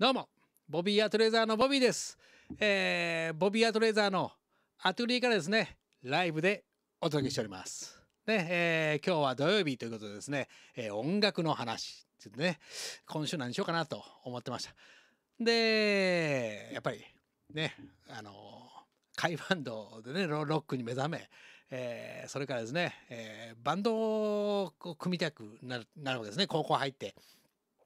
どうも、ボビーアトレーザーのボビーです。えー、ボビーアトレーザーのアトリエからですね、ライブでお届けしております。ね、えー、今日は土曜日ということでですね、えー、音楽の話ってね、今週何しようかなと思ってました。で、やっぱりね、あのー、バンドでねロックに目覚め、えー、それからですね、えー、バンドを組みたくなるなるわけですね高校入って。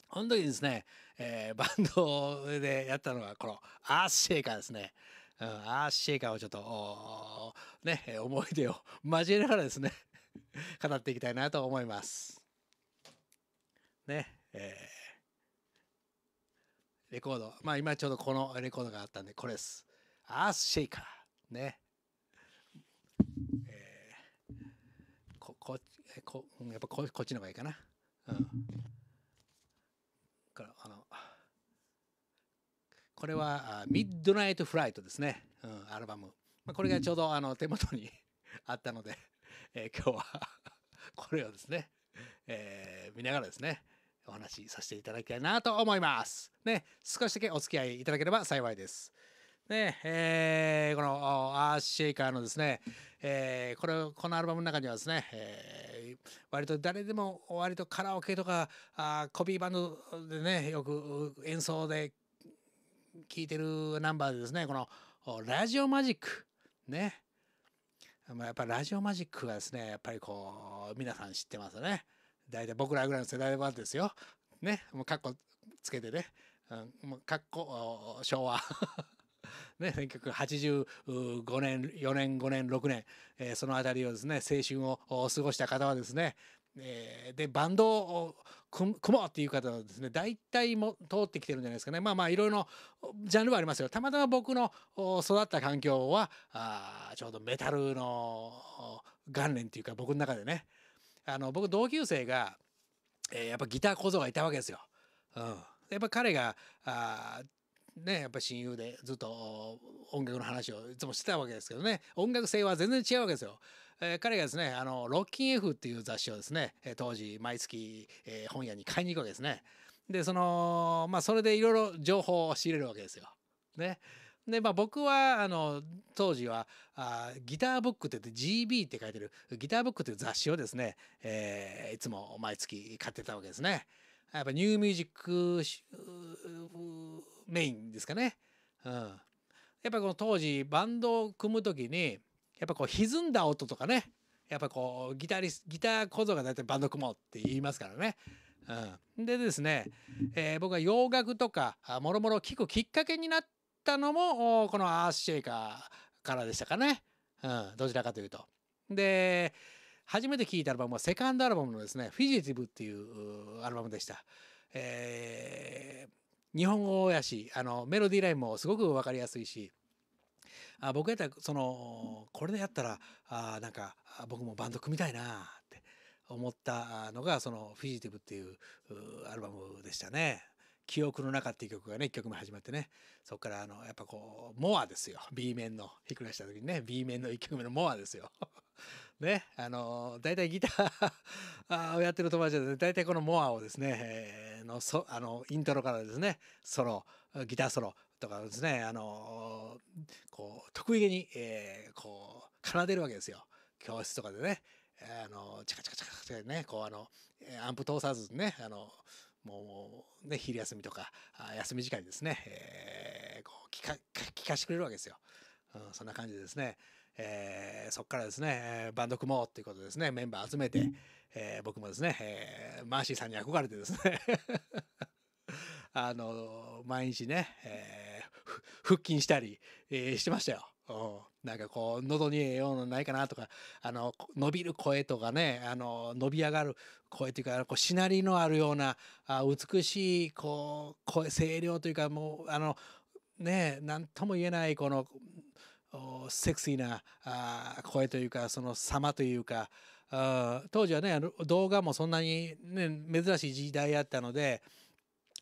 この時にですね、えー、バンドでやったのがこのアースシェイカーですね。うん、アースシェイカーをちょっと、ね、思い出を交えながらですね、語っていきたいなと思います。ね、えー、レコード。まあ今ちょうどこのレコードがあったんで、これです。アースシェイカー。ね。えー、こ、こ、こやっぱここっちの方がいいかな。うん。からあのこれは「ミッドナイト・フライト」ですね、うん、アルバム、まあ、これがちょうどあの手元に あったので、えー、今日は これをですね、えー、見ながらですねお話しさせていただきたいなと思います。ね、少しだけお付き合いいただければ幸いです。ねえー、このアーシェイカーのですね、えー、これこのアルバムの中にはですね、え割と誰でも割とカラオケとかあコピーバンドでねよく演奏で聴いてるナンバーでですねこのラジオマジックねやっぱラジオマジックはですねやっぱりこう皆さん知ってますよね大体僕らぐらいの世代はですよねもうカッコつけてね、うん、もうカッコ昭和 ね、1985 年、4年、5年、6年、えー、そのあたりをですね、青春を過ごした方はですね、えー、でバンドを組もうっていう方はですね大体も通ってきてるんじゃないですかねまあまあいろいろジャンルはありますよたまたま僕の育った環境はあちょうどメタルの元年っていうか僕の中でねあの僕同級生が、えー、やっぱギター小僧がいたわけですよ。うん、やっぱ彼があね、やっぱ親友でずっと音楽の話をいつもしてたわけですけどね、音楽性は全然違うわけですよ。えー、彼がですね、あの、ロッキン F っていう雑誌をですね、当時毎月、えー、本屋に買いに行くわけですね。で、その、まあそれでいろいろ情報を仕入れるわけですよ。ね。で、まあ僕は、あの、当時は、あギターブックって言って GB って書いてる、ギターブックという雑誌をですね、えー、いつも毎月買ってたわけですね。やっぱニューミュージックメインですかね。うん、やっぱこの当時バンドを組む時にやっぱこう歪んだ音とかねやっぱこうギタリスギターこそが大体バンド組もうって言いますからね。うん、でですね、えー、僕は洋楽とかもろもろ聴くきっかけになったのもこのアースシェイカーからでしたかね、うん、どちらかというと。で初めて聴いたアルバムはセカンドアルバムのですね「フィジティブ」っていうアルバムでした。えー、日本語やしあのメロディーラインもすごく分かりやすいし。あ僕やったらそのこれでやったらあなんか僕もバンド組みたいなって思ったのがその「フィジティブ」っていうアルバムでしたね。記憶の中っていう曲がね1曲目始まってねそこからあのやっぱこう「モア」ですよ B 面のひっくり返した時にね B 面の1曲目の「モア」ですよね、あの、大体ギター をやってる友達は、ね、大体このモアをですね、えー、の、そ、あの、イントロからですね、ソロ、ギターソロとかですね、あの、こう、得意げに、えー、こう、奏でるわけですよ。教室とかでね、あの、チカチャカチャカチカね、こう、あの、アンプ通さずね、あの、もう、ね、昼休みとか、休み時間にですね、えー、こう聞か、聞かしてくれるわけですよ。うん、そんな感じでですね、えー、そこからですね、バンド組もうっていうことですね、メンバー集めて、えー、僕もですね、えー、マーシーさんに憧れてですね あの、毎日ね、え腹筋したり、えしてましたよ。なんかこう、喉にええようなないかなとか、あの、伸びる声とかね、あの、伸び上がる声というか、こう、しなりのあるような、あ美しい、こう、声、声量というか、もう、あの、ねえ、とも言えない、この、セクシーなあ声というかその様というかあ当時はねあの動画もそんなに、ね、珍しい時代やったので。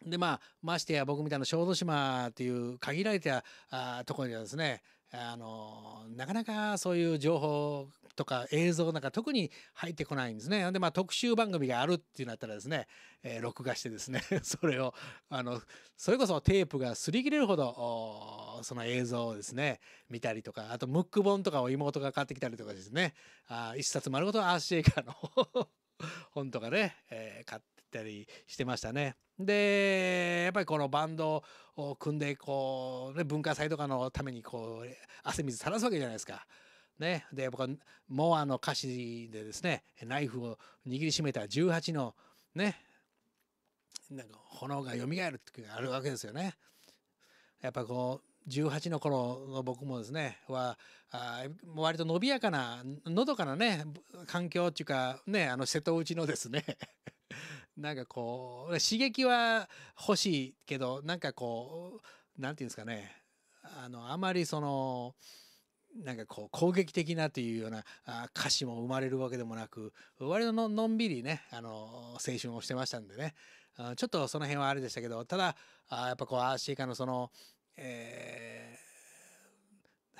でまあましてや僕みたいな小豆島っていう限られたあところにはですねあのなかなかそういう情報とか映像なんか特に入ってこないんですね。でまあ特集番組があるっていうなったらですね、えー、録画してですね それをあのそれこそテープが擦り切れるほどその映像をですね見たりとかあとムック本とかを妹が買ってきたりとかですねあ一冊丸ごとアーシェイカーの本とかね、えー、買って。ったりしてましたね。でやっぱりこのバンドを組んでこう、ね、文化祭とかのためにこう汗水垂らすわけじゃないですか。ね、で僕はモアの歌詞でですねナイフを握りしめた18のねなんか炎が蘇るってがあるわけですよね。やっぱこう18の頃の僕もですねはあ割と伸びやかなのどかなね環境っていうかねあの瀬戸内のですねなんかこう刺激は欲しいけどなんかこうなんていうんですかねあのあまりそのなんかこう攻撃的なというような歌詞も生まれるわけでもなく割とののんびりねあの青春をしてましたんでねちょっとその辺はあれでしたけどただやっぱこうアーシーカのその、えー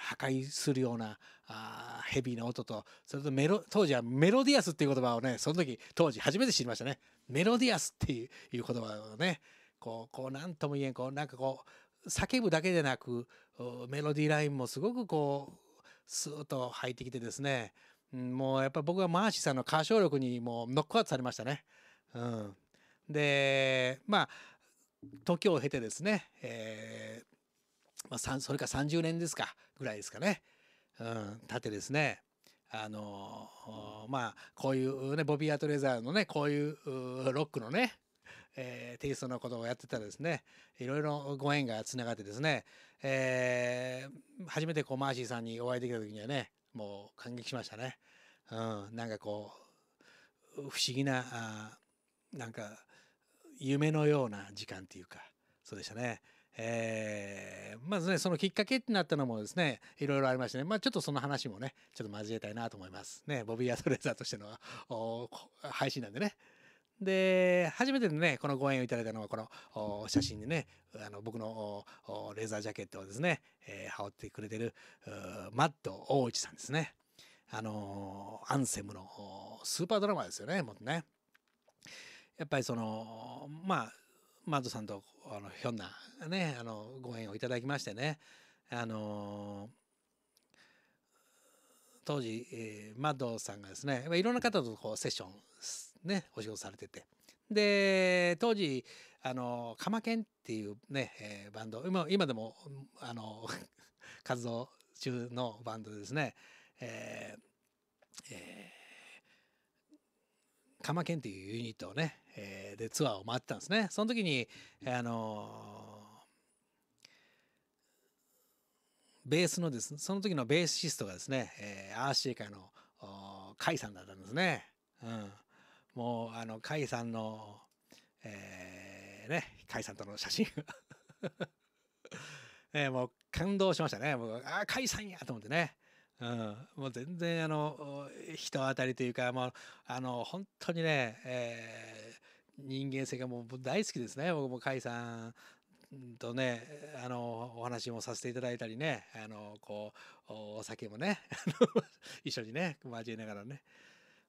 破壊するようなあヘビーな音とそれとメロ当時はメロディアスっていう言葉をねその時当時初めて知りましたねメロディアスっていう言葉をねこうこう何とも言えんこうなんかこう叫ぶだけでなくメロディーラインもすごくこうスーッと入ってきてですねうん、もうやっぱ僕はマーシーさんの歌唱力にもうノックアウトされましたね。うん、でまあ時を経てですね、えーまあ、それか30年ですかぐらいですかね、うん、たってですねあのー、まあこういうねボビー・アトレザーのねこういうロックのねえー、テイストのことをやってたらですねいろいろご縁がつながってですね、えー、初めてこうマーシーさんにお会いできた時にはねもう感激しましたね、うん、なんかこう不思議なあなんか夢のような時間っていうかそうでしたねえー、まずねそのきっかけってなったのもですねいろいろありましてね、まあ、ちょっとその話もねちょっと交えたいなと思いますねボビー・アドレーザーとしての配信なんでねで初めてねこのご縁をいただいたのはこの写真でねあの僕のレーザージャケットをですね、えー、羽織ってくれてるマッド大内さんですねあのー、アンセムのスーパードラマですよねもっとねやっぱりそのまあマッドさんとあのひょんな、ね、あのご縁をいただきましてね、あの当時、えー、マッドさんがですねいろんな方とこうセッション、ね、お仕事されててで当時あのカマケンっていうね、えー、バンド今今でもあの活動中のバンドですね、えーえーカマケンっていうユニットをね、えー、でツアーを回ってたんですねその時にあのー、ベースのですその時のベーシストがですね、えー、アーシーカの甲斐さんだったんですね、うん、もうあの甲斐さんのえー、ね甲斐さんとの写真 えー、もう感動しましたね。僕うああ、甲斐さんやと思ってね。うん、もう全然あの人当たりというか、まあ、あの本当にね、えー、人間性がもう大好きですね僕も甲斐さんとねあのお話もさせていただいたりねあのこうお酒もね 一緒にね交えながらね。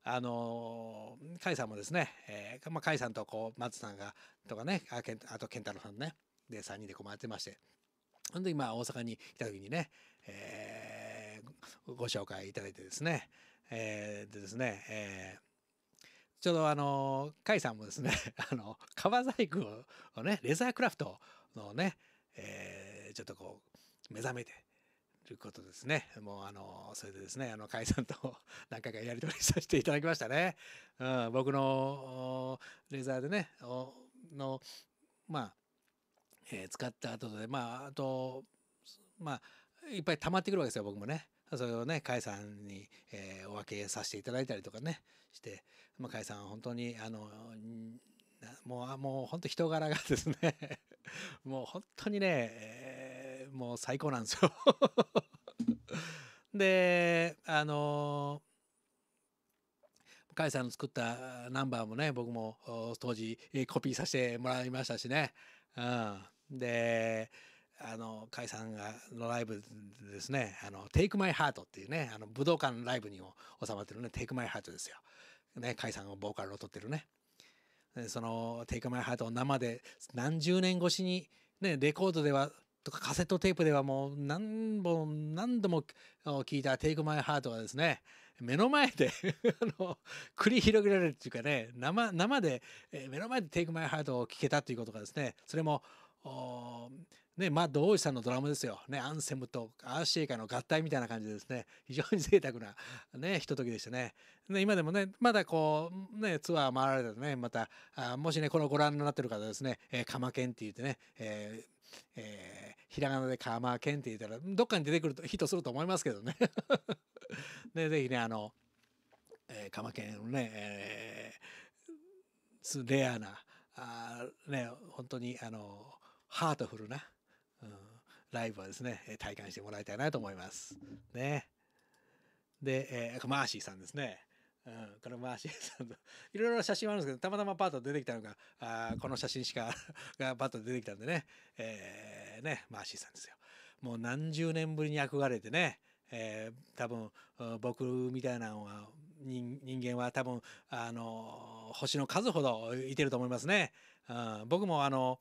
あの甲斐さんもですね、えーまあ、甲斐さんとこう松さんがとかねあけんあと健太郎さんねで3人で困ってましてほんで今大阪に来た時にね、えーご紹介いただいてですね、えー、でですね、えーちょうどあの、甲斐さんもですね、あの、革細工をね、レザークラフトのね、えー、ちょっとこう、目覚めてることですね。もうあの、それでですね、あの、甲斐さんと何回 かやり取りさせていただきましたね。うん、僕のレザーでね、の、まあ、えー、使った後で、まあ、あと、まあ、いっぱい溜まってくるわけですよ、僕もね。それをね甲斐さんに、えー、お分けさせていただいたりとかねして甲斐、まあ、さん本当にあのもうもう本当人柄がですね もう本当にね、えー、もう最高なんですよであの甲斐さんの作ったナンバーもね僕も当時コピーさせてもらいましたしね、うん、であの甲斐さんがのライブですね「あの Take My Heart」っていうねあの武道館ライブにも収まってるね「Take My Heart」ですよ。ね甲斐さんがボーカルを取ってるね。その「Take My Heart」を生で何十年越しに、ね、レコードではとかカセットテープではもう何本何度も聞いた「Take My Heart」はですね目の前で あの繰り広げられるっていうかね生生で目の前で「Take My Heart」を聴けたということがですねそれも「ね、マッドーイさんのドラムですよ。ね、アンセムとアシ c イカの合体みたいな感じでですね、非常に贅沢な、ね、ひとときでしたね。ね、今でもね、まだこう、ね、ツアー回られてね、また、あもしね、このご覧になってる方ですね、えー、カマケンって言ってね、えーえー、ひらがなでカマケンって言ったら、どっかに出てくると、ヒットすると思いますけどね。ね、ぜひね、あの、えー、ケンね、えー、レアな、あね、本当に、あの、ハートフルな、うん、ライブはですね、体感してもらいたいなと思います。ね。で、えー、マーシーさんですね。うん、これマーシーさんと、いろいろ写真はあるんですけど、たまたまパッと出てきたのが、あこの写真しか がパッと出てきたんでね、えー、ね、マーシーさんですよ。もう何十年ぶりに憧れてね、えー、多分僕みたいなのは人間は多分あの星の数ほどいてると思いますね。うん、僕もあの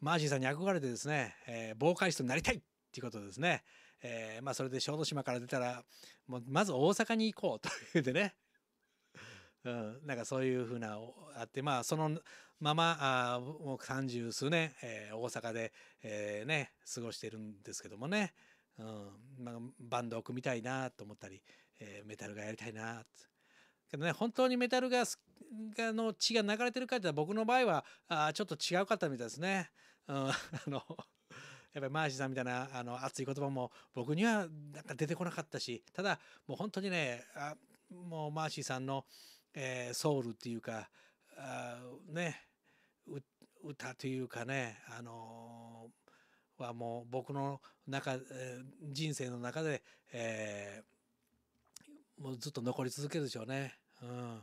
マーシーさんに憧れてですね、えー、ボーカリストになりたいっていうことですね、えー、まあそれで小豆島から出たらもうまず大阪に行こうというでね、うん、なんかそういうふうなあってまあそのままあもう三十数年、えー、大阪で、えー、ね過ごしてるんですけどもね、うんまあ、バンドを組みたいなと思ったり、えー、メタルがやりたいなけどね本当にメタルががの血が流れてるかって僕の場合はあちょっと違うかったみたいですね。うん、あのやっぱりマーシーさんみたいなあの熱い言葉も僕にはなんか出てこなかったしただもう本当にねあもうマーシーさんの、えー、ソウルっていうかあね歌というかねあのー、はもう僕の中、えー、人生の中で、えーもうずっと残り続けるでしょうね。うん、や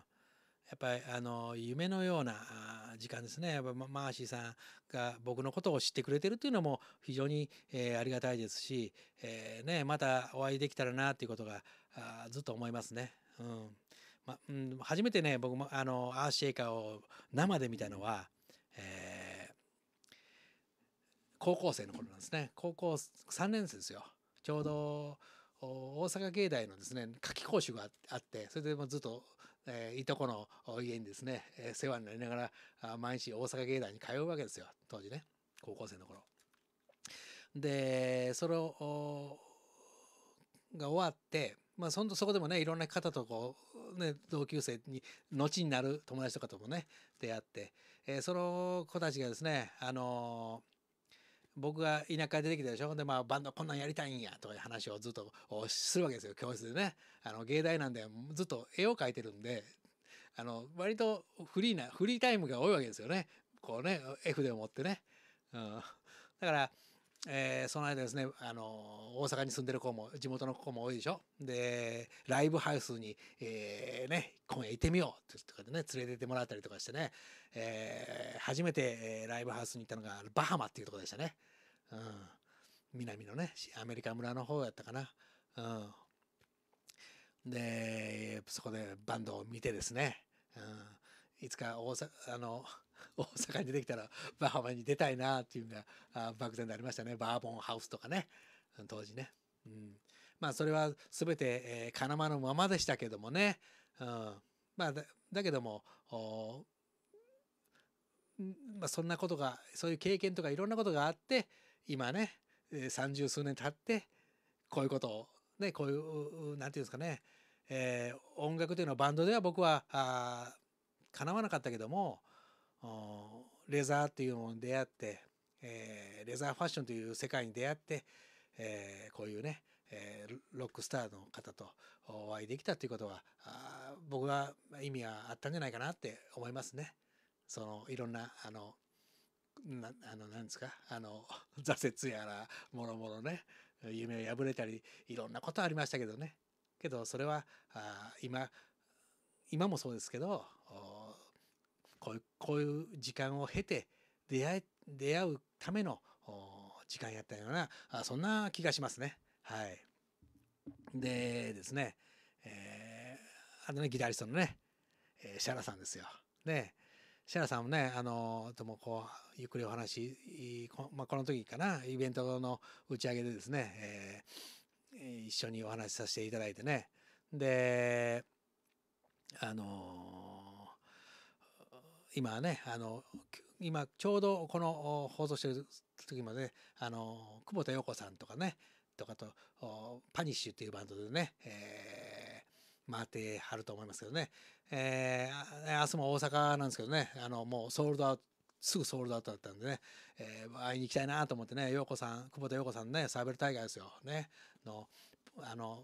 っぱりあの夢のような時間ですねやっぱマーシーさんが僕のことを知ってくれてるっていうのも非常に、えー、ありがたいですし、えー、ね、またお会いできたらなということがあずっと思いますね。うんまうん、初めてね僕もあのアーシェイカーを生で見たのは、えー、高校生の頃なんですね高校3年生ですよちょうど、大阪芸大のですね夏季講習があってそれでもずっと、えー、いとこの家にですね、えー、世話になりながら毎日大阪芸大に通うわけですよ当時ね高校生の頃。でそれをが終わって、まあ、そそこでもねいろんな方とこう、ね、同級生に後になる友達とかともね出会って、えー、その子たちがですねあのー僕が田舎出てきたでしょで、まあ、バンドこんなんやりたいんやとかいう話をずっとするわけですよ教室でねあの芸大なんでずっと絵を描いてるんであの割とフリーなフリータイムが多いわけですよねこうね絵筆を持ってね、うん、だからえー、その間ですねあの大阪に住んでる子も地元の子も多いでしょでライブハウスに、えーね、今夜行ってみようってとかでね連れてってもらったりとかしてね、えー、初めてライブハウスに行ったのがバハマっていうとこでしたね、うん、南のねアメリカ村の方やったかな、うん、でそこでバンドを見てですね、うん、いつか大阪あの大阪に出てきたら バハマに出たいなっていうのが漠然でありましたねバーボンハウスとかね当時ね、うん、まあそれは全て、えー、金間のままでしたけどもね、うん、まあだだけどもまあ、そんなことがそういう経験とかいろんなことがあって今ね三十数年経ってこういうことをねこういうなんていうんですかね、えー、音楽というのはバンドでは僕はあかなわなかったけどもレザーっていうものに出会って、えー、レザーファッションという世界に出会って、えー、こういうね、えー、ロックスターの方とお会いできたということはあ僕は意味があったんじゃないかなって思いますね。そのいろんなあのなあのなんですかあの 挫折やらもろもろね夢を破れたりいろんなことありましたけどねけどそれはあ今今もそうですけどこういうこういう時間を経て出会出会うための時間やったようなあそんな気がしますね。はい、でですね、えー、あのねギタリストのね、えー、シャラさんですよ。ねシャラさんもねあのともこうゆっくりお話こ,、まあ、この時かなイベントの打ち上げでですね、えー、一緒にお話しさせていただいてねであの今ねあの今ちょうどこの放送してる時まで、ね、あの久保田陽子さんとかねとかとパニッシュっていうバンドでね、えー、回ってはると思いますけどね、えー、明日も大阪なんですけどねあのもうソールドアウトすぐソールドアウトだったんでね、えー、会いに行きたいなと思ってね陽子さん久保田陽子さんねサーベル大会ですよねのあの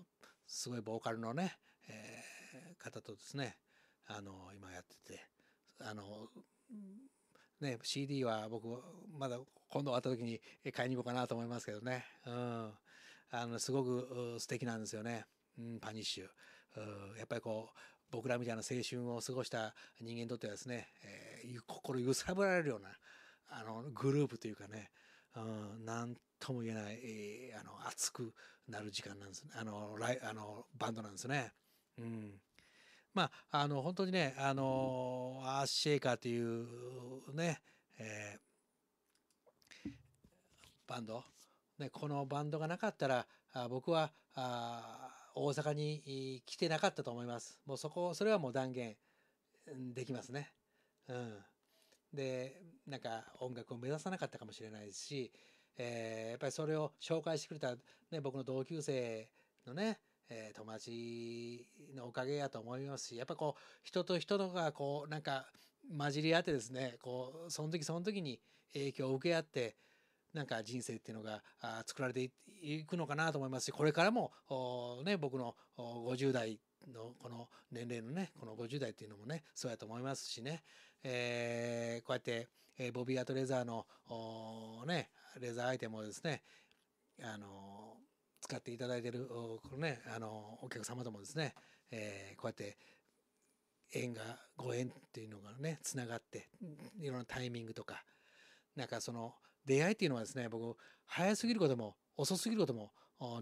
すごいボーカルのね、えー、方とですねあの今やってて。あの、ね、CD は僕まだ今度会った時に買いに行こうかなと思いますけどね、うん、あのすごく素敵なんですよね、うん、パニッシュ、うん、やっぱりこう僕らみたいな青春を過ごした人間にとってはですね、えー、心揺さぶられるようなあのグループというかね、うん、なんとも言えない、えー、あの熱くなる時間なんですあのライあのバンドなんですね。うんまあ、あの本当にねあのアースシェイカーというね、えー、バンド、ね、このバンドがなかったら僕はあ大阪に来てなかったと思います。もうそこそれはもう断言できますね。うん、でなんか音楽を目指さなかったかもしれないですし、えー、やっぱりそれを紹介してくれた、ね、僕の同級生のねえー、友達のおかげやと思いますしやっぱこう人と人とがこうなんか混じり合ってですねこうその時その時に影響を受け合ってなんか人生っていうのが作られていくのかなと思いますしこれからも、ね、僕の50代のこの年齢のねこの50代っていうのもねそうやと思いますしね、えー、こうやって、えー、ボビー・アートレザーのねレザーアイテムをですねあの使っていただいてるこのねあのお客様ともですね、えー、こうやって縁がご縁っていうのがねつながっていろんなタイミングとかなんかその出会いっていうのはですね僕早すぎることも遅すぎることも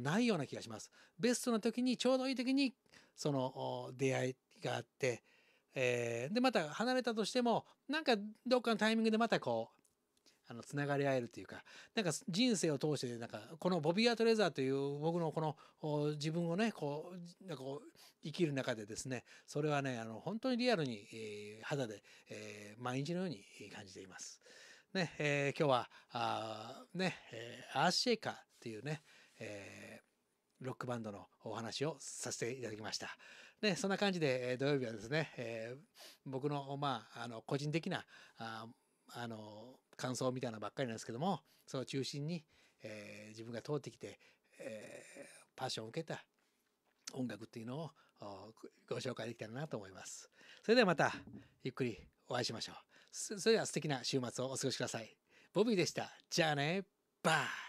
ないような気がします。ベストな時にちょうどいい時にその出会いがあって、えー、でまた離れたとしてもなんかどっかのタイミングでまたこうあの、つながり合えるというか、なんか人生を通して、なんか、このボビー・アトレザーという僕のこの自分をね、こう、なんかこう、生きる中でですね、それはね、あの、本当にリアルに、えー、肌で、えー、毎日のように感じています。ね、えー、今日は、あね、えー、アーシェイカーというね、えー、ロックバンドのお話をさせていただきました。ね、そんな感じで、え土曜日はですね、えー、僕の、まあ、あの、個人的な、ああの、感想みたいなばっかりなんですけどもその中心に、えー、自分が通ってきて、えー、パッションを受けた音楽っていうのをご紹介できたらなと思います。それではまたゆっくりお会いしましょう。それでは素敵な週末をお過ごしください。ボビーでした。じゃあね。バイ。